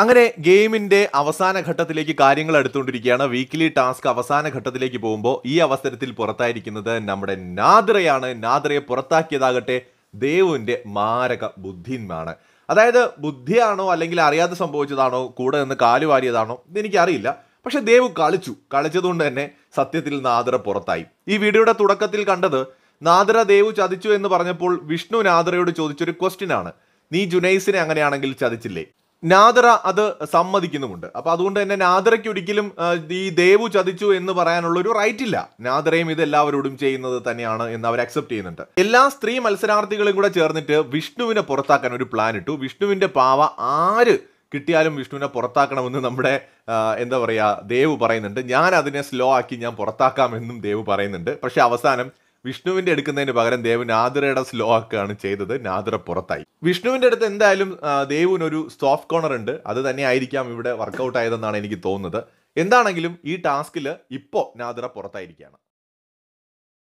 അങ്ങനെ ഗെയിമിന്റെ അവസാന ഘട്ടത്തിലേക്ക് കാര്യങ്ങൾ എടുത്തുകൊണ്ടിരിക്കുകയാണ് വീക്കിലി ടാസ്ക് അവസാന ഘട്ടത്തിലേക്ക് പോകുമ്പോൾ ഈ അവസരത്തിൽ പുറത്തായിരിക്കുന്നത് നമ്മുടെ നാദ്രയാണ് നാദ്രയെ പുറത്താക്കിയതാകട്ടെ ദേവുവിന്റെ മാരക ബുദ്ധിന്മാണ് അതായത് ബുദ്ധിയാണോ അല്ലെങ്കിൽ അറിയാതെ സംഭവിച്ചതാണോ കൂടെ നിന്ന് കാലുവാരിയതാണോ എനിക്കറിയില്ല പക്ഷെ ദേവ് കളിച്ചു കളിച്ചതുകൊണ്ട് തന്നെ സത്യത്തിൽ നാദ്ര പുറത്തായി ഈ വീഡിയോയുടെ തുടക്കത്തിൽ കണ്ടത് നാദ്ര ദേവു ചതിച്ചു എന്ന് പറഞ്ഞപ്പോൾ വിഷ്ണു നാദ്രയോട് ചോദിച്ചൊരു ക്വസ്റ്റ്യൻ ആണ് നീ ജുനൈസിനെ അങ്ങനെയാണെങ്കിൽ ചതിച്ചില്ലേ നാദ്ര അത് സമ്മതിക്കുന്നുമുണ്ട് അപ്പൊ അതുകൊണ്ട് തന്നെ നാദ്രയ്ക്ക് ഒരിക്കലും ഈ ദേവു ചതിച്ചു എന്ന് പറയാനുള്ള ഒരു റൈറ്റ് ഇല്ല നാദ്രയും ഇത് എല്ലാവരോടും ചെയ്യുന്നത് തന്നെയാണ് എന്ന് അവർ അക്സെപ്റ്റ് ചെയ്യുന്നുണ്ട് എല്ലാ സ്ത്രീ മത്സരാർത്ഥികളും കൂടെ ചേർന്നിട്ട് വിഷ്ണുവിനെ പുറത്താക്കാൻ ഒരു പ്ലാൻ ഇട്ടു വിഷ്ണുവിന്റെ പാവ ആര് കിട്ടിയാലും വിഷ്ണുവിനെ പുറത്താക്കണമെന്ന് നമ്മുടെ എന്താ പറയുക ദേവ് പറയുന്നുണ്ട് ഞാൻ അതിനെ സ്ലോ ആക്കി ഞാൻ പുറത്താക്കാമെന്നും ദേവ് പറയുന്നുണ്ട് പക്ഷെ അവസാനം വിഷ്ണുവിന്റെ എടുക്കുന്നതിന് പകരം ദേവൻ ആതിരയുടെ സ്ലോ ആക്കുകയാണ് ചെയ്തത് നാതിര പുറത്തായി വിഷ്ണുവിന്റെ അടുത്ത് എന്തായാലും ദേവിന് ഒരു സോഫ്റ്റ് കോർണർ ഉണ്ട് അത് തന്നെ ആയിരിക്കാം ഇവിടെ വർക്കൗട്ട് ആയതെന്നാണ് എനിക്ക് തോന്നുന്നത് എന്താണെങ്കിലും ഈ ടാസ്കിൽ ഇപ്പോൾ നാതിര പുറത്തായിരിക്കുകയാണ്